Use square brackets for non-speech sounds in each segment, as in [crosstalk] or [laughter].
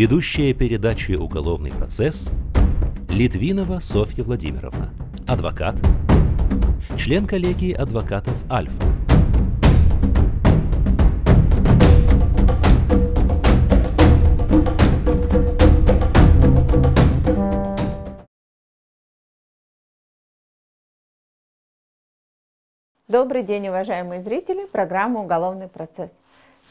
Ведущая передачи «Уголовный процесс» Литвинова Софья Владимировна, адвокат, член коллегии адвокатов «Альфа». Добрый день, уважаемые зрители программы «Уголовный процесс».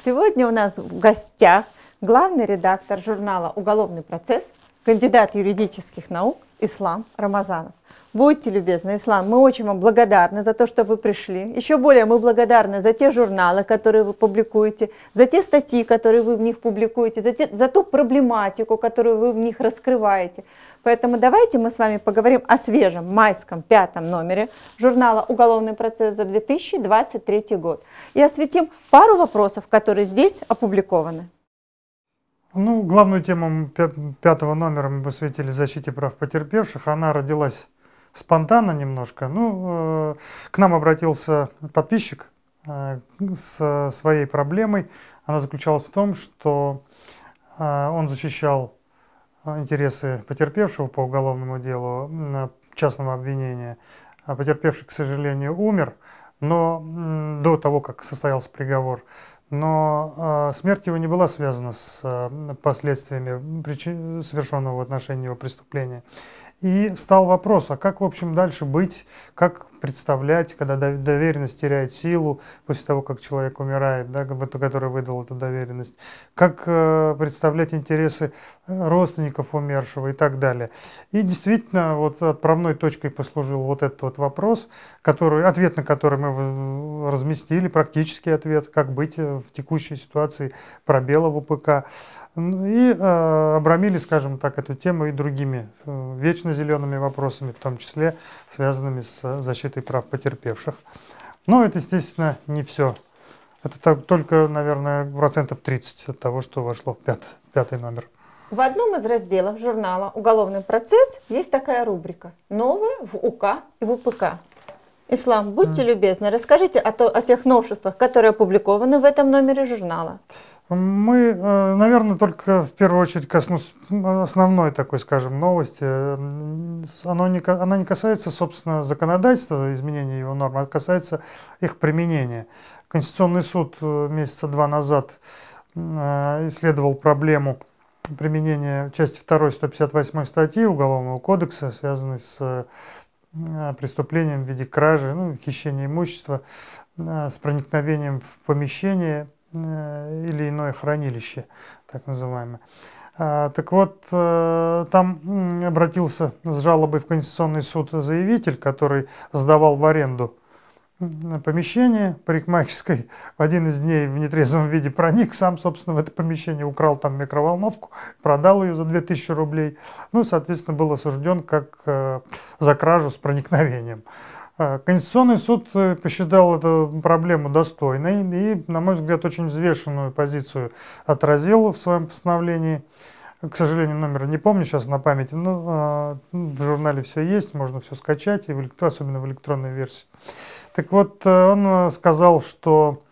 Сегодня у нас в гостях главный редактор журнала «Уголовный процесс», кандидат юридических наук Ислам Рамазанов. Будьте любезны, Ислам, мы очень вам благодарны за то, что вы пришли. Еще более мы благодарны за те журналы, которые вы публикуете, за те статьи, которые вы в них публикуете, за, те, за ту проблематику, которую вы в них раскрываете. Поэтому давайте мы с вами поговорим о свежем майском пятом номере журнала «Уголовный процесс» за 2023 год и осветим пару вопросов, которые здесь опубликованы. Ну, главную тему пятого номера мы посвятили защите прав потерпевших. Она родилась спонтанно немножко. Ну, э, к нам обратился подписчик э, с своей проблемой. Она заключалась в том, что э, он защищал интересы потерпевшего по уголовному делу частного обвинения. А потерпевший, к сожалению, умер, но до того, как состоялся приговор, но а, смерть его не была связана с а, последствиями совершенного в отношении его преступления. И встал вопрос, а как, в общем, дальше быть, как представлять, когда доверенность теряет силу после того, как человек умирает, да, который выдал эту доверенность, как э, представлять интересы э, родственников умершего и так далее. И действительно, вот отправной точкой послужил вот этот вот вопрос, который, ответ на который мы разместили, практический ответ, как быть э, в текущей ситуации пробела в УПК. Ну и э, обрамили, скажем так, эту тему и другими э, вечно зелеными вопросами, в том числе связанными с э, защитой прав потерпевших. Но это, естественно, не все. Это так, только, наверное, процентов 30 от того, что вошло в пят, пятый номер. В одном из разделов журнала «Уголовный процесс» есть такая рубрика «Новое в УК и в УПК». Ислам, будьте mm. любезны, расскажите о, то, о тех новшествах, которые опубликованы в этом номере журнала. Мы, э, наверное, только в первую очередь коснусь основной такой, скажем, новости. Оно не, она не касается, собственно, законодательства, изменения его норм, а касается их применения. Конституционный суд э, месяца два назад э, исследовал проблему применения части 2 158 статьи Уголовного кодекса, связанной с преступлением в виде кражи, ну, хищения имущества, с проникновением в помещение Э, или иное хранилище, так называемое. А, так вот, э, там обратился с жалобой в Конституционный суд заявитель, который сдавал в аренду помещение парикмахерской. [laughs] В один из дней в нетрезвом виде проник, сам, собственно, в это помещение украл там микроволновку, продал ее за 2000 рублей. Ну, соответственно, был осужден как э, за кражу с проникновением. А, Конституционный суд э, посчитал эту проблему достойной и, на мой взгляд, очень взвешенную позицию отразил в своем постановлении. К сожалению, номера не помню сейчас на памяти, но а, в журнале все есть, можно все скачать, и в особенно в электронной версии. Так вот, э, он э, сказал, что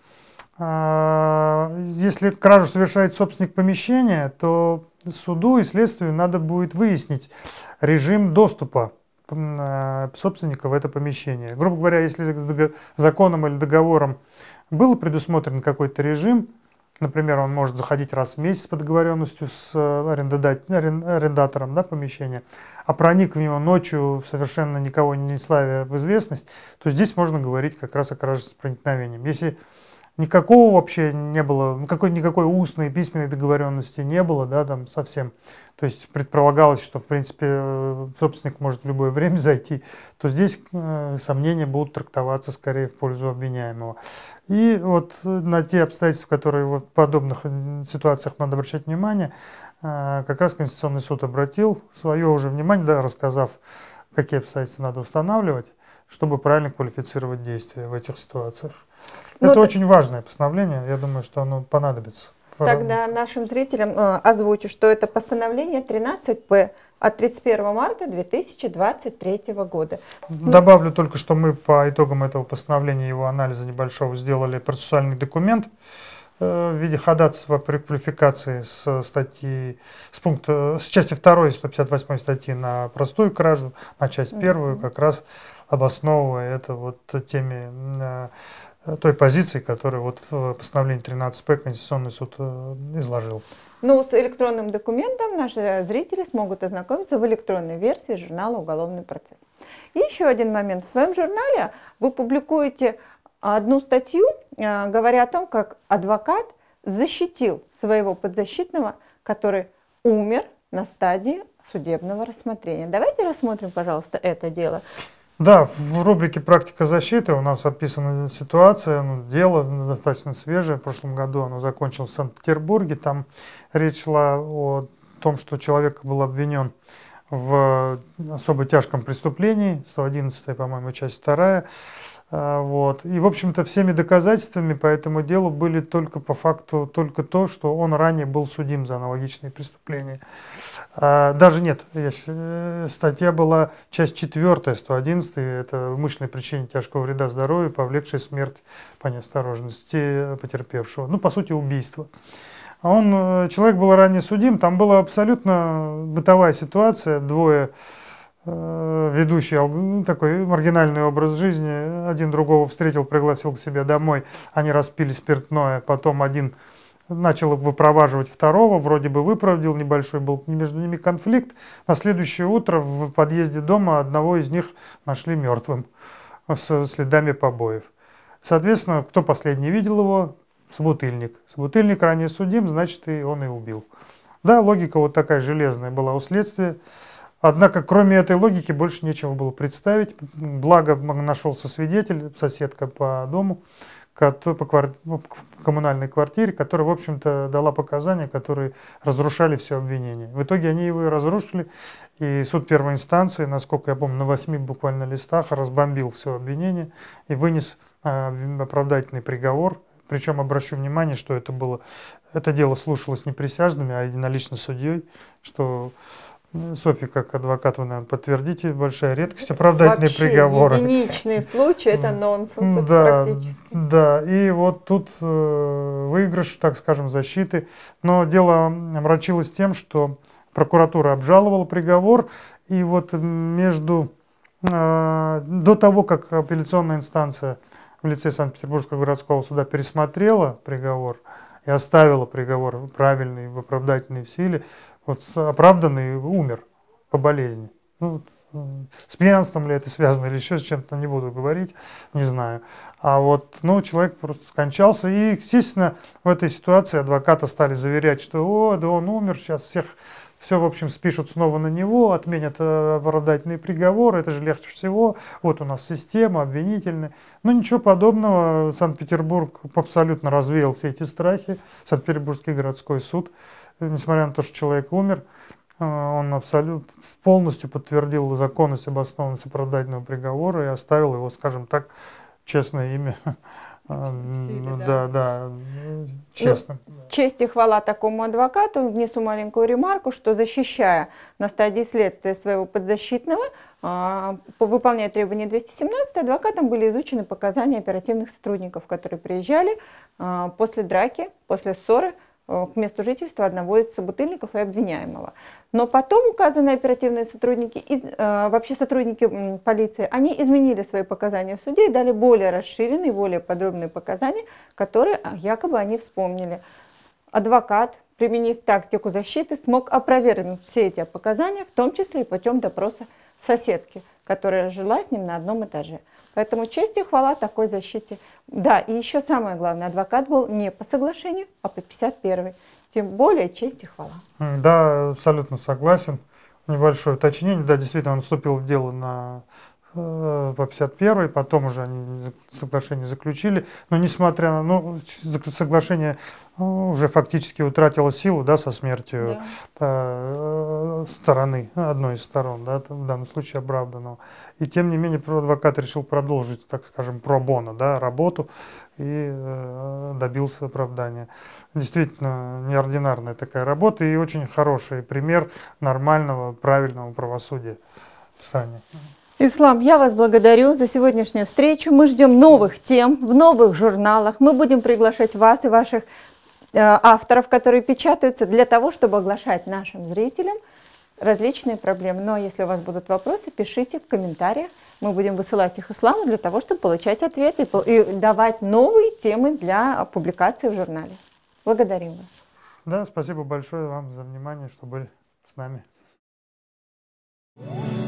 а, если кражу совершает собственник помещения, то суду и следствию надо будет выяснить режим доступа Э, собственника в это помещение. Грубо говоря, если законом или договором был предусмотрен какой-то режим, например, он может заходить раз в месяц по договоренностью с э, арендатором да, помещения, а проник в него ночью, совершенно никого не славя в известность, то здесь можно говорить как раз о краже с проникновением. Если никакого вообще не было, никакой, никакой устной письменной договоренности не было, да, там совсем. То есть предполагалось, что, в принципе, э, собственник может в любое время [laughs] зайти, то здесь э, сомнения будут трактоваться скорее в пользу обвиняемого. И вот э, на те обстоятельства, которые вот в подобных э, ситуациях надо обращать внимание, э, как раз Конституционный суд обратил свое уже внимание, да, рассказав, какие обстоятельства надо устанавливать, чтобы правильно квалифицировать действия в этих ситуациях. Ну это Но очень важное постановление, я думаю, что оно понадобится. Тогда нашим зрителям э, озвучу, что это постановление 13П от 31 марта 2023 года. Добавлю только, что мы по итогам этого постановления, его анализа небольшого, сделали процессуальный документ, Э, в виде ходатайства при квалификации с статьи, с пункта, с части 2 158 статьи на простую кражу, на часть первую, как раз обосновывая это вот теми, э, той позиции, которую вот в постановлении 13П Конституционный суд э, изложил. Ну, с электронным документом наши зрители смогут ознакомиться в электронной версии журнала «Уголовный процесс». И еще один момент. В своем журнале вы публикуете а одну статью, э, говоря о том, как адвокат защитил своего подзащитного, который умер на стадии судебного рассмотрения. Давайте рассмотрим, пожалуйста, это дело. Да, в рубрике «Практика защиты» у нас описана ситуация, ну, дело достаточно свежее, в прошлом году оно закончилось в Санкт-Петербурге, там речь шла о том, что человек был обвинен в особо тяжком преступлении, 111, по-моему, часть 2, а, вот. И, в общем-то, всеми доказательствами по этому делу были только по факту, только то, что он ранее был судим за аналогичные преступления. А, даже нет, э, статья была часть 4, 111, это умышленное причинение тяжкого вреда здоровью, повлекшей смерть по неосторожности потерпевшего. Ну, по сути, убийство. А он, э, человек был ранее судим, там была абсолютно бытовая ситуация, двое Э, ведущий ну, такой маргинальный образ жизни. Один другого встретил, пригласил к себе домой, они распили спиртное, потом один начал выпроваживать второго, вроде бы выпроводил, небольшой был между ними конфликт. На следующее утро в подъезде дома одного из них нашли мертвым с следами побоев. Соответственно, кто последний видел его? Собутыльник. Собутыльник ранее судим, значит, и он и убил. Да, логика вот такая железная была у следствия. Однако, кроме этой логики, больше нечего было представить. Благо, нашелся свидетель, соседка по дому, по ну, коммунальной квартире, которая, в общем-то, дала показания, которые разрушали все обвинения. В итоге они его и разрушили, и суд первой инстанции, насколько я помню, на восьми буквально листах разбомбил все обвинение и вынес а, оправдательный приговор. Причем обращу внимание, что это было, это дело слушалось не присяжными, а единолично судьей, что Софья, как адвокат, вы, наверное, подтвердите, большая редкость оправдательные Вообще, приговоры. единичный случай, это нонсенс да, практически. Да, и вот тут э, выигрыш, так скажем, защиты. Но дело мрачилось тем, что прокуратура обжаловала приговор, и вот между э, до того, как апелляционная инстанция в лице Санкт-Петербургского городского суда пересмотрела приговор и оставила приговор правильный в оправдательной силе, вот оправданный умер по болезни. Ну, с пьянством ли это связано или еще с чем-то, не буду говорить, не знаю. А вот, ну, человек просто скончался, и, естественно, в этой ситуации адвоката стали заверять, что, о, да он умер, сейчас всех, все, в общем, спишут снова на него, отменят э, оправдательный приговор, это же легче всего, вот у нас система обвинительная. Но ну, ничего подобного, Санкт-Петербург абсолютно развеял все эти страхи, Санкт-Петербургский городской суд, несмотря на то, что человек умер, э, он абсолютно полностью подтвердил законность обоснованность оправдательного приговора и оставил его, скажем так, честное имя. [laughs] Э, Силе, ну да, да, да ну, честно. Ну, честь и хвала такому адвокату. Внесу маленькую ремарку, что защищая на стадии следствия своего подзащитного, э, выполняя требования 217, адвокатам были изучены показания оперативных сотрудников, которые приезжали после драки, после ссоры, Э, к месту жительства одного из собутыльников и обвиняемого. Но потом указанные оперативные сотрудники, из, э, вообще сотрудники полиции, они изменили свои показания в суде и дали более расширенные, более подробные показания, которые а, якобы они вспомнили. Адвокат, применив тактику защиты, смог опровергнуть все эти показания, в том числе и путем допроса соседки, которая жила с ним на одном этаже. Поэтому честь и хвала такой защите. Да, и еще самое главное, адвокат был не по соглашению, а по 51 Тем более честь и хвала. Да, абсолютно согласен. Небольшое уточнение. Да, действительно, он вступил в дело на Э, по 51 потом уже они соглашение заключили, но несмотря на, ну, соглашение э, уже фактически утратило силу, да, со смертью да. Э, стороны, одной из сторон, да, в данном случае оправданного. И тем не менее адвокат решил продолжить, так скажем, пробона, да, работу и добился оправдания. Действительно неординарная такая работа и очень хороший пример нормального, правильного правосудия. Саня. Ислам, я вас благодарю за сегодняшнюю встречу. Мы ждем новых тем в новых журналах. Мы будем приглашать вас и ваших э, авторов, которые печатаются, для того, чтобы оглашать нашим зрителям различные проблемы. Но если у вас будут вопросы, пишите в комментариях. Мы будем высылать их Исламу для того, чтобы получать ответы и, и давать новые темы для публикации в журнале. Благодарим вас. Да, спасибо большое вам за внимание, что были с нами. Yeah.